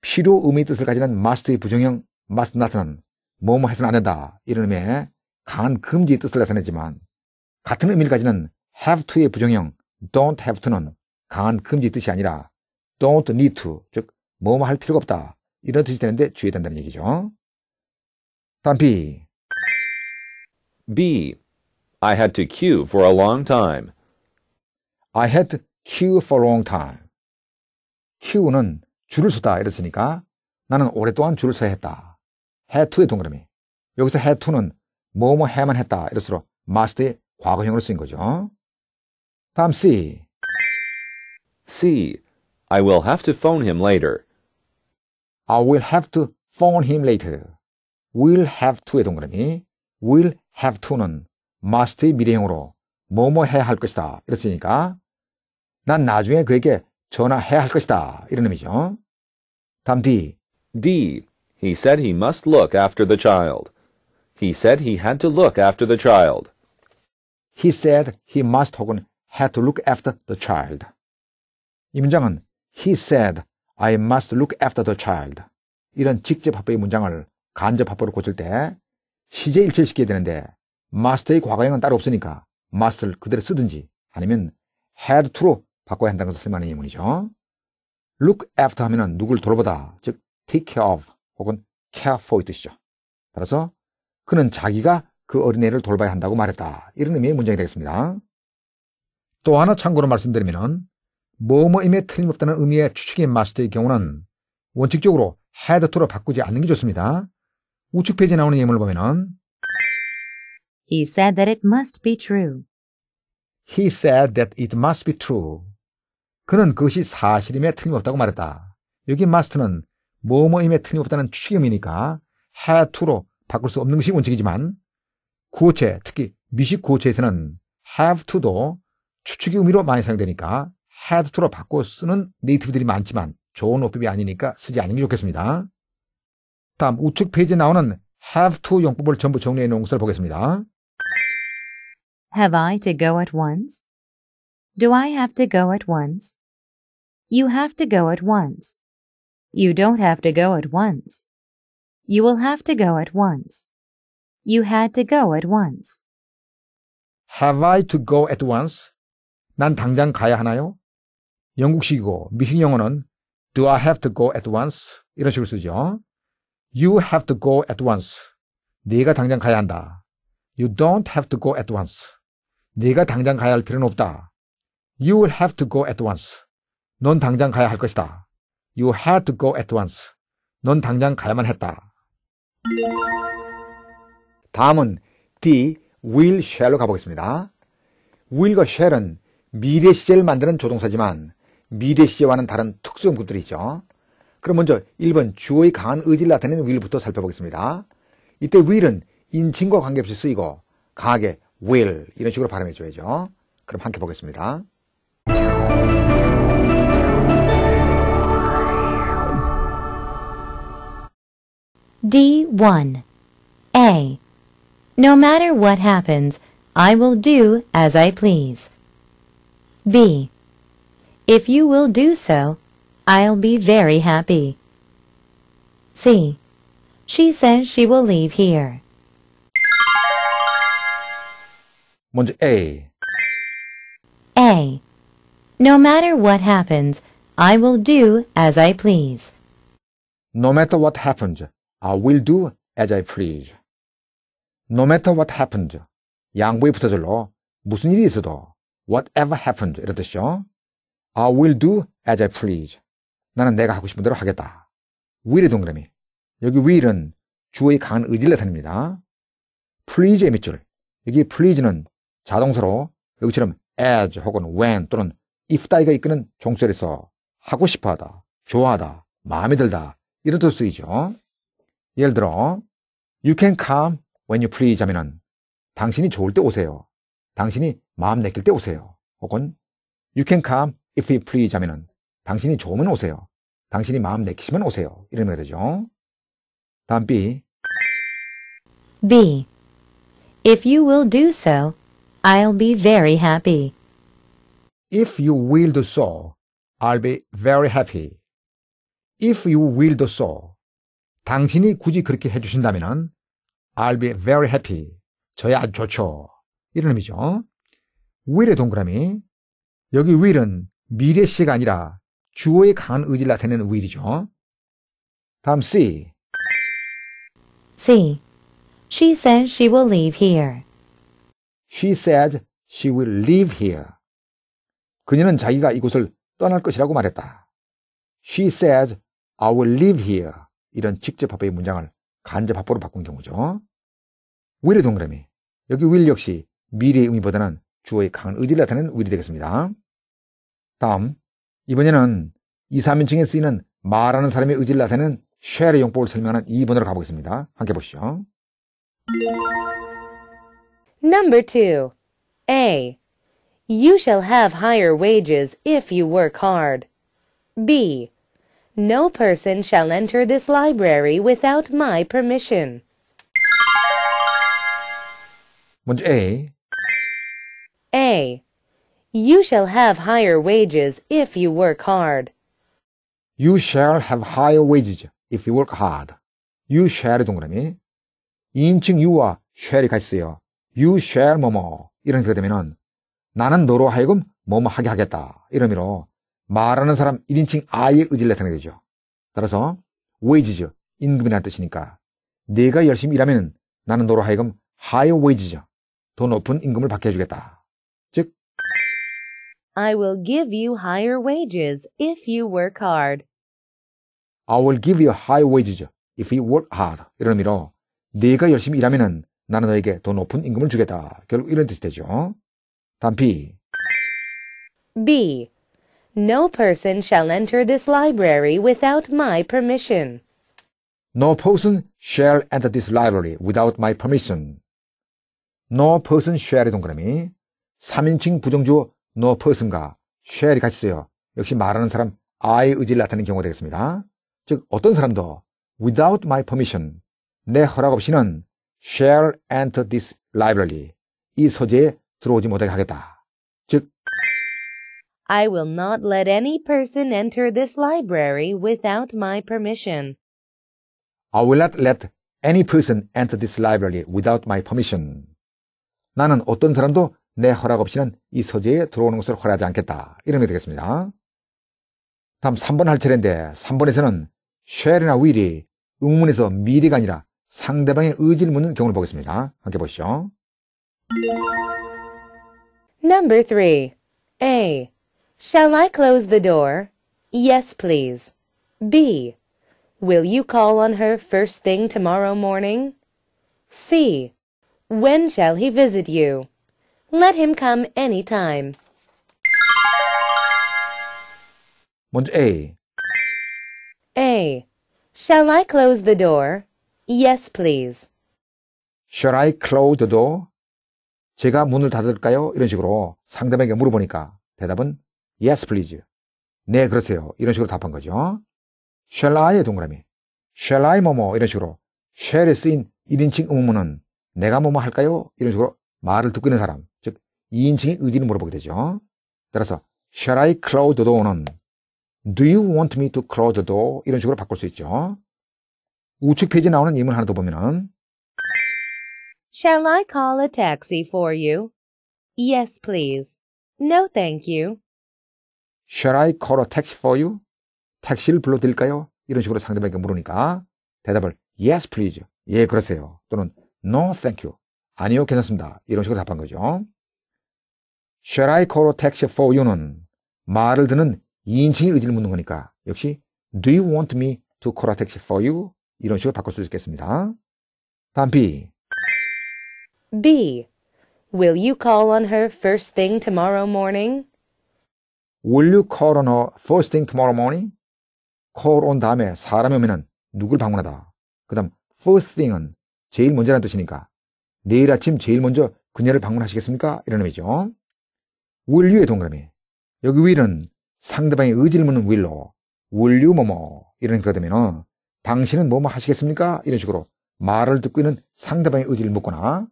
필요 의미 뜻을 가지는 must의 부정형 must not는 뭐뭐 해서는 안 된다 이런 의미의 강한 금지의 뜻을 나타내지만 같은 의미를 가지는 have to의 부정형 don't have to는 강한 금지 의 뜻이 아니라 don't need to 즉 뭐뭐 할 필요가 없다 이런 뜻이 되는데 주의해야 된다는 얘기죠. 다음 B. B. I had to queue for a long time. I had to queue for a long time. 희우는 줄을 서다 이랬으니까 나는 오랫동안 줄을 서야 했다. 해투의 동그라미. 여기서 해투는 뭐뭐 해만 했다. 이럴수록 마스터의 과거형으로 쓰인 거죠. 다음 C. C. I will have to phone him later. I will have to phone him later. will have to의 동그라미. will have to는 마스터의 미래형으로 뭐뭐 해야 할 것이다. 이랬으니까 난 나중에 그에게 전화해야 할 것이다. 이런 의미죠. 다음 D. D. He said he must look after the child. He said he had to look after the child. He said he must 혹은 had to look after the child. 이 문장은 he said I must look after the child. 이런 직접 합법의 문장을 간접 합법으로 고칠 때 시제 일치 시켜야 되는데 must의 과거형은 따로 없으니까 must를 그대로 쓰든지 아니면 had to로 바꿔야 한다는 것을 설명하는 예문이죠. look after 하면은 누굴 돌보다, 즉 take care of 혹은 care for 이 뜻이죠. 따라서 그는 자기가 그 어린애를 돌봐야 한다고 말했다. 이런 의미의 문장이 되겠습니다. 또 하나 참고로 말씀드리면은 뭐뭐임에 틀림없다는 의미의 추측인 마스터의 경우는 원칙적으로 head to로 바꾸지 않는 게 좋습니다. 우측 페이지에 나오는 예문을 보면은 He said that it must be true. He said that it must be true. 그는 그것이 사실임에 틀림없다고 말했다. 여기 마스트는 뭐뭐임에 틀림없다는 추임이니까 해 to로 바꿀 수 없는 것이 원칙이지만 구호체 특히 미식 구호체에서는 have to도 추측의 의미로 많이 사용되니까 had to로 바꿔 쓰는 네이티브들이 많지만 좋은 어법이 아니니까 쓰지 않는 게 좋겠습니다. 다음 우측 페이지에 나오는 have to 용법을 전부 정리해 놓은 것을 보겠습니다. Have I to go at once? Do I have to go at once? You have to go at once. You don't have to go at once. You will have to go at once. You had to go at once. Have I to go at once? 난 당장 가야 하나요? 영국식이고 미식 영어는 Do I have to go at once? 이런 식으로 쓰죠. You have to go at once. 네가 당장 가야 한다. You don't have to go at once. 네가 당장 가야 할 필요는 없다. You will have to go at once. 넌 당장 가야 할 것이다. You had to go at once. 넌 당장 가야만 했다. 다음은 D. will, shall로 가보겠습니다. will과 shall은 미래 시제를 만드는 조동사지만 미래 시제와는 다른 특수용구들이 죠 그럼 먼저 1번 주어의 강한 의지를 나타내는 will부터 살펴보겠습니다. 이때 will은 인칭과 관계없이 쓰이고 강하게 will 이런 식으로 발음해줘야죠. 그럼 함께 보겠습니다. D1 A. No matter what happens, I will do as I please. B. If you will do so, I'll be very happy. C. She says she will leave here. 문제 A. A. No matter what happens, I will do as I please. No matter what happens, I will do as I please. No matter what happens, 양보의 부사절로 무슨 일이 있어도 whatever happens 이런 뜻이요. I will do as I please. 나는 내가 하고 싶은 대로 하겠다. will의 동그라미. 여기 will은 주어의 강한 의지를 나타냅니다. please의 밑줄. 여기 please는 자동사로 여기처럼 as 혹은 when 또는 이프다이가 이끄는 종소리에서 하고 싶어하다, 좋아하다, 마음에 들다 이런 뜻 쓰이죠. 예를 들어 You can come when you please 하면은 당신이 좋을 때 오세요. 당신이 마음 내킬 때 오세요. 혹은 You can come if you please 하면은 당신이 좋으면 오세요. 당신이 마음 내키시면 오세요. 이런 의미 되죠. 다음 B. B. If you will do so, I'll be very happy. If you will do so, I'll be very happy. If you will do so, 당신이 굳이 그렇게 해주신다면 I'll be very happy. 저야 아주 좋죠. 이런 의미죠. will의 동그라미. 여기 will은 미래 시가 아니라 주어에 강한 의지를 나타내는 will이죠. 다음 C. C. She said she will leave here. She said she will leave here. 그녀는 자기가 이곳을 떠날 것이라고 말했다. She says, I will live here. 이런 직접합의 문장을 간접합보로 바꾼 경우죠. w i 의 동그라미. 여기 will 역시 미래의 의미보다는 주어의 강한 의지를 나타내는 will이 되겠습니다. 다음, 이번에는 2, 3인칭에 쓰이는 말하는 사람의 의지를 나타내는 shall의 용법을 설명하는 2번으로 가보겠습니다. 함께 보시죠. Number 2. A. You shall have higher wages if you work hard. B. No person shall enter this library without my permission. 문제 A. A. You shall have higher wages if you work hard. You shall have higher wages if you work hard. You shall 동그라미. 인칭 you와 shall이 같이 쓰여. You shall 뭐뭐. 이런 식이 되면은 나는 너로 하여금 뭐뭐 하게 하겠다. 이러므로 말하는 사람 1인칭 아의 의지를 나타내게 되죠. 따라서 wages, 임금이라는 뜻이니까 내가 열심히 일하면 나는 너로 하여금 higher wages, 더 높은 임금을 받게 해주겠다. 즉 I will give you higher wages if you work hard. I will give you high wages if you work hard. 이런 의미로 네가 열심히 일하면 나는 너에게 더 높은 임금을 주겠다. 결국 이런 뜻이 되죠. 단피. B. No person shall enter this library without my permission. No person shall enter this library without my permission. No person shall이 동그라미. 3인칭 부정주어 no person과 shall이 같이 쓰여 역시 말하는 사람 I 의지를 나타내는 경우가 되겠습니다. 즉 어떤 사람도 without my permission 내 허락 없이는 shall enter this library 이 서재에 들어오지 못하게 하겠다. 즉 I will not let any person enter this library without my permission. I will not let any person enter this library without my permission. 나는 어떤 사람도 내 허락 없이는 이 서재에 들어오는 것을 허락하지 않겠다. 이러면 되겠습니다. 다음 3번 할 차례인데 3번에서는 쉘이나 윌이 응문에서 미리가 아니라 상대방의 의지를 묻는 경우를 보겠습니다. 함께 보시죠. Number 3. A. Shall I close the door? Yes, please. B. Will you call on her first thing tomorrow morning? C. When shall he visit you? Let him come any time. 문제 A. A. Shall I close the door? Yes, please. Shall I close the door? 제가 문을 닫을까요? 이런 식으로 상대방에게 물어보니까 대답은 yes please. 네, 그러세요. 이런 식으로 답한 거죠. shall I의 동그라미. shall I 뭐뭐 이런 식으로 shall이 쓰인 1인칭 의문은 내가 뭐뭐 할까요? 이런 식으로 말을 듣고 있는 사람, 즉 2인칭의 의지를 물어보게 되죠. 따라서 shall I close the door는 do you want me to close the door? 이런 식으로 바꿀 수 있죠. 우측 페이지에 나오는 이문 하나 더 보면은 Shall I call a taxi for you? Yes, please. No, thank you. Shall I call a taxi for you? 택시를 불러드릴까요? 이런 식으로 상대방에게 물으니까 대답을 yes, please. 예, 그러세요. 또는 no, thank you. 아니요, 괜찮습니다. 이런 식으로 답한 거죠. Shall I call a taxi for you는 말을 듣는 2인칭의 의지를 묻는 거니까 역시 Do you want me to call a taxi for you? 이런 식으로 바꿀 수 있겠습니다. 다음 B. Will you call on her first thing tomorrow morning? Will you call on her first thing tomorrow morning? call on 다음에 사람이 오면 누굴 방문하다. 그 다음 first thing은 제일 먼저라는 뜻이니까 내일 아침 제일 먼저 그녀를 방문하시겠습니까? 이런 의미죠. will you의 동그라미. 여기 will은 상대방의 의지를 묻는 will로 will you 뭐뭐 이런 식으로 되면은 당신은 뭐뭐 하시겠습니까? 이런 식으로 말을 듣고 있는 상대방의 의지를 묻거나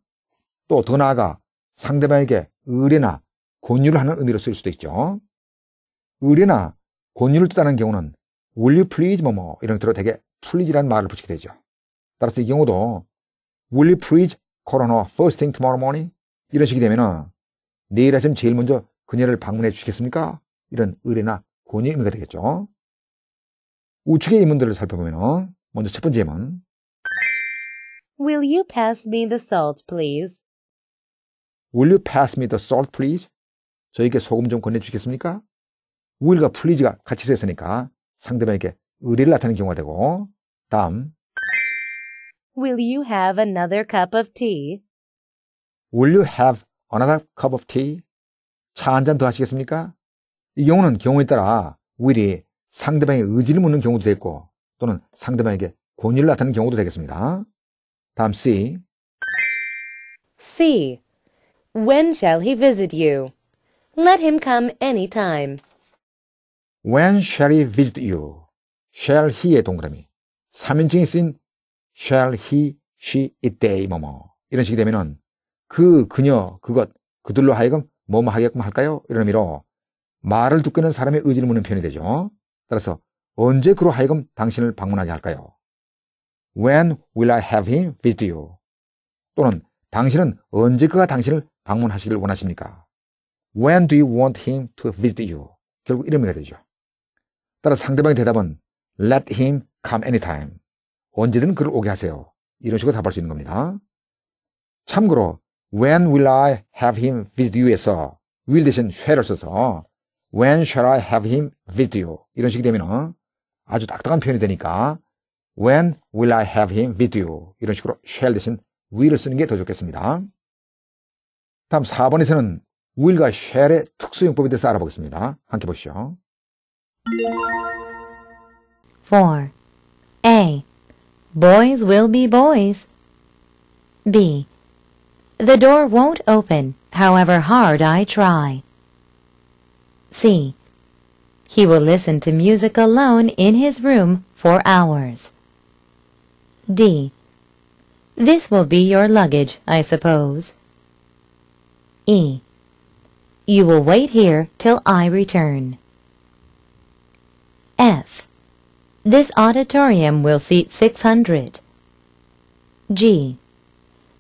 또더 나아가 상대방에게 의뢰나 권유를 하는 의미로 쓸 수도 있죠. 의뢰나 권유를 뜻하는 경우는 will you please 뭐 뭐 이런 것들로 되게 please라는 말을 붙이게 되죠. 따라서 이 경우도 will you please 코로나 first thing tomorrow morning 이런 식이 되면은 내일 아침 제일 먼저 그녀를 방문해 주시겠습니까? 이런 의뢰나 권유 의미가 의 되겠죠. 우측의 이문들을 살펴보면 은 먼저 첫 번째 예문 Will you pass me the salt, please? Will you pass me the salt, please? 저에게 소금 좀 건네주시겠습니까? will과 please가 같이 쓰였으니까 상대방에게 의리를 나타내는 경우가 되고 다음 Will you have another cup of tea? Will you have another cup of tea? 차 한 잔 더 하시겠습니까? 이 경우는 경우에 따라 will이 상대방의 의지를 묻는 경우도 되고 또는 상대방에게 권유를 나타내는 경우도 되겠습니다. 다음 C. C. When shall he visit you? Let him come any time. When shall he visit you? shall he의 동그라미. 3인칭이 쓰인 shall he, she, it, they, 뭐뭐. 이런 식이 되면은 그, 그녀, 그것, 그들로 하여금 뭐뭐 하게끔 할까요? 이런 의미로 말을 듣고 있는 사람의 의지를 묻는 표현이 되죠. 따라서 언제 그로 하여금 당신을 방문하게 할까요? When will I have him visit you? 또는 당신은 언제 그가 당신을 방문하시길 원하십니까? When do you want him to visit you? 결국 이름이야 되죠. 따라 서 상대방의 대답은 Let him come anytime. 언제든 그를 오게 하세요. 이런 식으로 답할 수 있는 겁니다. 참고로 When will I have him visit you에서 will 대신 shall을 써서 When shall I have him visit you? 이런 식이 되면 아주 딱딱한 표현이 되니까 When will I have him visit you? 이런 식으로 shall 대신 will을 쓰는 게 더 좋겠습니다. 다음 4번에서는 우일과 쉘의 특수용법에 대해서 알아보겠습니다. 함께 보시죠. 4. A. Boys will be boys. B. The door won't open, however hard I try. C. He will listen to music alone in his room for hours. D. This will be your luggage, I suppose. E. You will wait here till I return. F. This auditorium will seat 600. G.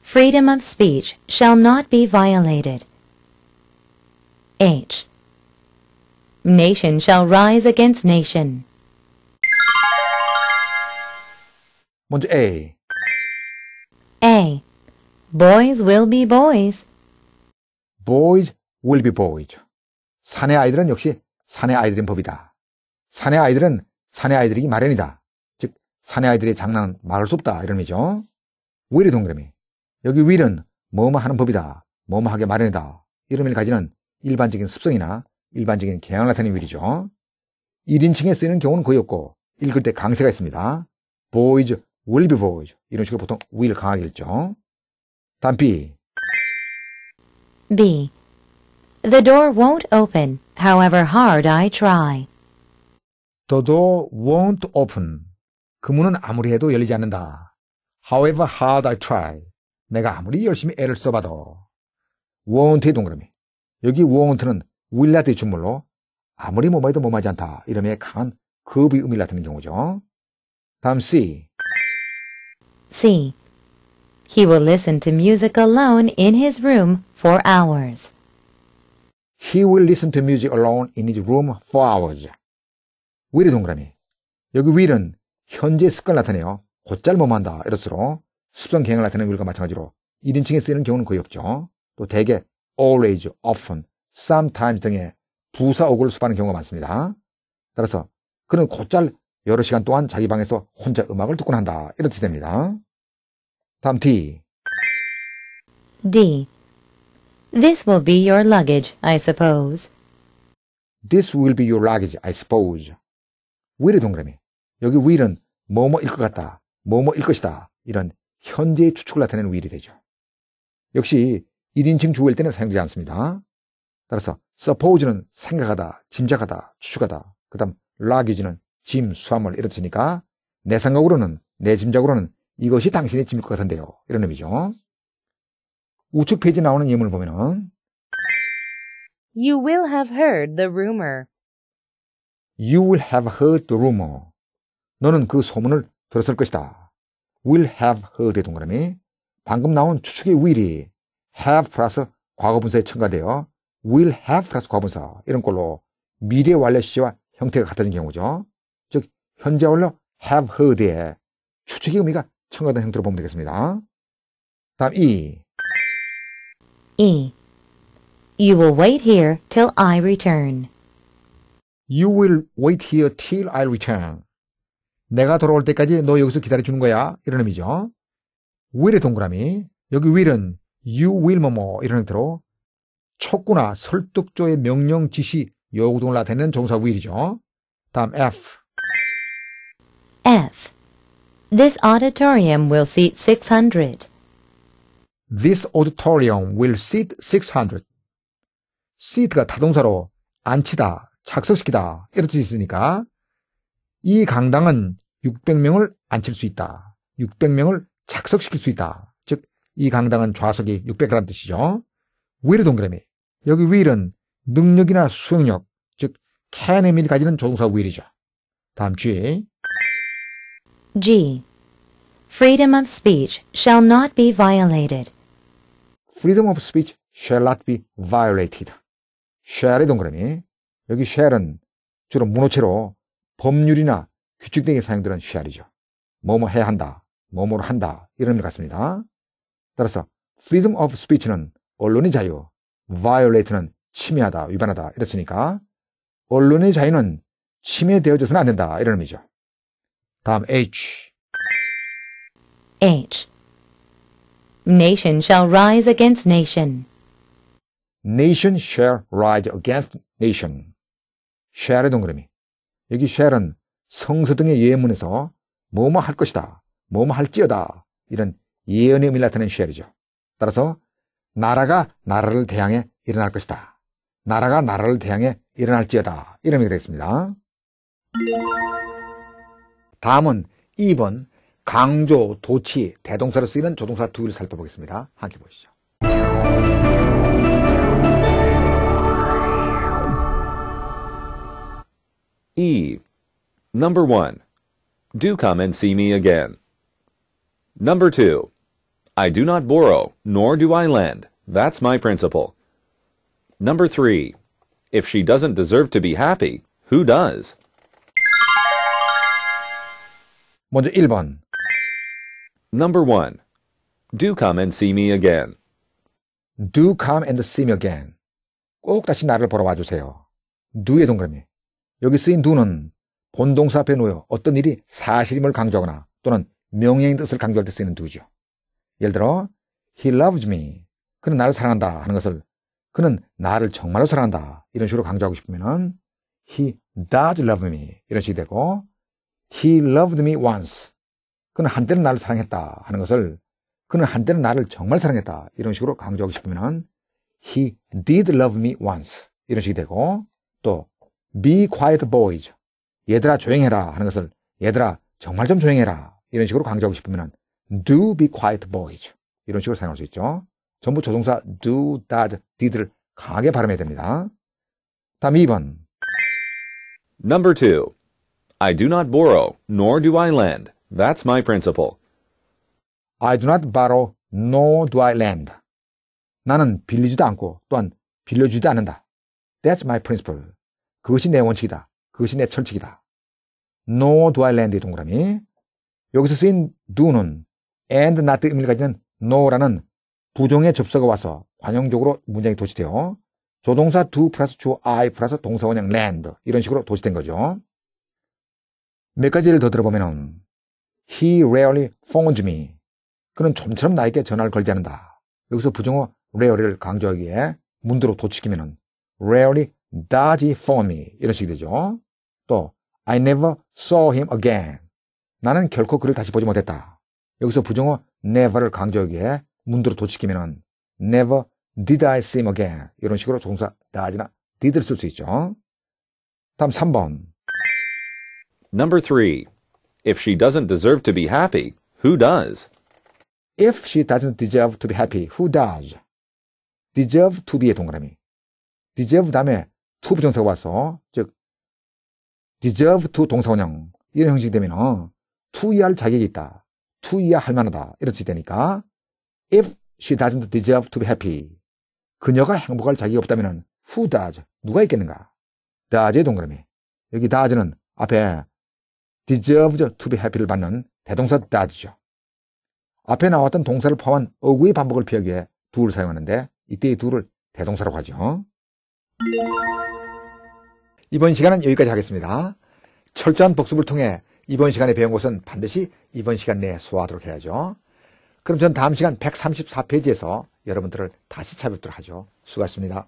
Freedom of speech shall not be violated. H. Nation shall rise against nation. 문제 A. A. Boys will be boys. boys will be boys. 사내 아이들은 역시 사내 아이들인 법이다. 사내 아이들은 사내 아이들이기 마련이다. 즉, 사내 아이들의 장난은 말할 수 없다. 이런 의미죠. will이 동그라미. 여기 will은 뭐뭐 하는 법이다. 뭐뭐 하게 마련이다. 이런 의미를 가지는 일반적인 습성이나 일반적인 개항을 나타내는 will이죠. 1인칭에 쓰이는 경우는 거의 없고 읽을 때 강세가 있습니다. boys will be boys. 이런 식으로 보통 will 강하게 읽죠. 단비 B. The door won't open, however hard I try. The door won't open. 그 문은 아무리 해도 열리지 않는다. However hard I try. 내가 아무리 열심히 애를 써봐도. won't의 동그라미. 여기 won't는 will라 대출물로 아무리 뭐뭐해도 뭐하지 않다. 이러면 강한 급의 의미를 나타내는 경우죠. 다음 C. C. He will listen to music alone in his room for hours. He will listen to music alone in his room for hours. 위 i 동그라미. 여기 will은 현재 습관을 나타내요. 곧잘못 만다 이럴수록 습성 경향을 나타내는 will과 마찬가지로 1인칭에 쓰이는 경우는 거의 없죠. 또 대개 always, often, sometimes 등의 부사어구를 수반하는 경우가 많습니다. 따라서 그는 곧잘 여러 시간 동안 자기 방에서 혼자 음악을 듣곤 한다. 이런 뜻이 됩니다. 다음 D. D. This will be your luggage, I suppose. This will be your luggage, I suppose. w i l l 동그라미. 여기 will은 뭐뭐일 것 같다, 뭐뭐일 것이다. 이런 현재의 추측을 나타내는 will이 되죠. 역시 1인칭 주어일 때는 사용되지 않습니다. 따라서 suppose는 생각하다, 짐작하다, 추측하다. 그 다음 luggage는 짐, 수화물 이렇으니까 내 생각으로는, 내 짐작으로는 이것이 당신의 짐일 것 같은데요. 이런 의미죠. 우측 페이지 나오는 예문을 보면은 You will have heard the rumor. You will have heard the rumor. 너는 그 소문을 들었을 것이다. will have heard의 동그라미. 방금 나온 추측의 will이 have 플러스 과거분사에 첨가되어 will have 플러스 과거분사 이런 걸로 미래 완료 시와 형태가 같아진 경우죠. 즉 현재 완료 have heard에 추측의 의미가 첨가된 형태로 보면 되겠습니다. 다음 이 e. E. You will wait here till I return. You will wait here till I return. 내가 돌아올 때까지 너 여기서 기다려주는 거야. 이런 의미죠. will의 동그라미. 여기 will은 you will 뭐 뭐 이런 형태로 촉구나 설득조의 명령 지시 요구 등을 나타내는 정사 will이죠. 다음 F. F. This auditorium will seat 600. This auditorium will seat 600. seat가 다동사로 앉히다, 착석시키다 이런 뜻이 있으니까 이 강당은 600명을 앉힐 수 있다. 600명을 착석시킬 수 있다. 즉 이 강당은 좌석이 600이라는 뜻이죠. will 동그라미. 여기 will은 능력이나 수용력, 즉 can 의미를 가지는 조동사 will이죠. 다음 G. G. Freedom of speech shall not be violated. freedom of speech shall not be violated. shall이 동그라미. 여기 shall은 주로 문호체로 법률이나 규칙 등에 사용되는 shall이죠. 뭐뭐 해야 한다, 뭐뭐로 한다 이런 의미 같습니다. 따라서 freedom of speech는 언론의 자유, violate는 침해하다, 위반하다 이랬으니까 언론의 자유는 침해되어져서는 안 된다 이런 의미죠. 다음 H. H. Nation shall rise against nation. Nation shall rise against nation. shall의 동그라미. 여기 shall은 성서 등의 예문에서 뭐뭐 할 것이다, 뭐뭐 할지어다 이런 예언의 의미를 나타낸 shall이죠. 따라서 나라가 나라를 대항해 일어날 것이다. 나라가 나라를 대항해 일어날지어다 이런 의미가 되겠습니다. 다음은 2번 강조, 도치, 대동사로 쓰이는 조동사 두 개를 살펴보겠습니다. 함께 보시죠. E. Number 1. Do come and see me again. Number 2. I do not borrow, nor do I lend. That's my principle. Number 3. If she doesn't deserve to be happy, who does? 먼저 1번. Number one, do come and see me again. Do come and see me again. 꼭 다시 나를 보러 와주세요. do의 동그라미. 여기 쓰인 do는 본동사 앞에 놓여 어떤 일이 사실임을 강조하거나 또는 명예인 뜻을 강조할 때 쓰이는 do죠. 예를 들어, he loves me. 그는 나를 사랑한다 하는 것을 그는 나를 정말로 사랑한다 이런 식으로 강조하고 싶으면 he does love me 이런 식이 되고 he loved me once 그는 한때는 나를 사랑했다 하는 것을 그는 한때는 나를 정말 사랑했다 이런 식으로 강조하고 싶으면은 he did love me once 이런 식이 되고 또 be quiet boys 얘들아 조용해라 하는 것을 얘들아 정말 좀 조용해라 이런 식으로 강조하고 싶으면은 do be quiet boys 이런 식으로 사용할 수 있죠. 전부 조종사 do, does, did를 강하게 발음해야 됩니다. 다음 2번 Number 2. I do not borrow, nor do I lend. That's my principle. I do not borrow, nor do I lend. 나는 빌리지도 않고 또한 빌려주지도 않는다. That's my principle. 그것이 내 원칙이다. 그것이 내 철칙이다. Nor do I lend 동그라미. 여기서 쓰인 do는 and not 의미를 가지는 no라는 부정의 접속가 와서 관용적으로 문장이 도시되어 조동사 do 플러스 주 I 플러스 동사 원형 land 이런 식으로 도시된 거죠. 몇 가지를 더 들어보면 He rarely phones me. 그는 좀처럼 나에게 전화를 걸지 않는다. 여기서 부정어 rare를 강조하기에 문도로 도치키면은 rarely does he phone me. 이런 식이 되죠. 또 I never saw him again. 나는 결코 그를 다시 보지 못했다. 여기서 부정어 never를 강조하기에 문도로 도치키면은 never did I see him again. 이런 식으로 종사 does나 did를 쓸 수 있죠. 다음 3번. Number 3. If she doesn't deserve to be happy, who does? If she doesn't deserve to be happy, who does? deserve to be의 동그라미. deserve 다음에 to 부정사가 왔어. 즉, deserve to 동사원형. 이런 형식이 되면은 to 이하할 자격이 있다. to 이하 할 만하다. 이런 뜻이 되니까 if she doesn't deserve to be happy. 그녀가 행복할 자격이 없다면 who does? 누가 있겠는가? does의 동그라미. 여기 does는 앞에 deserved to be happy를 받는 대동사 does죠. 앞에 나왔던 동사를 포함한 어구의 반복을 피하기 위해 do를 사용하는데 이때의 do를 대동사라고 하죠. 이번 시간은 여기까지 하겠습니다. 철저한 복습을 통해 이번 시간에 배운 것은 반드시 이번 시간 내에 소화하도록 해야죠. 그럼 전 다음 시간 134페이지에서 여러분들을 다시 찾아뵙도록 하죠. 수고하셨습니다.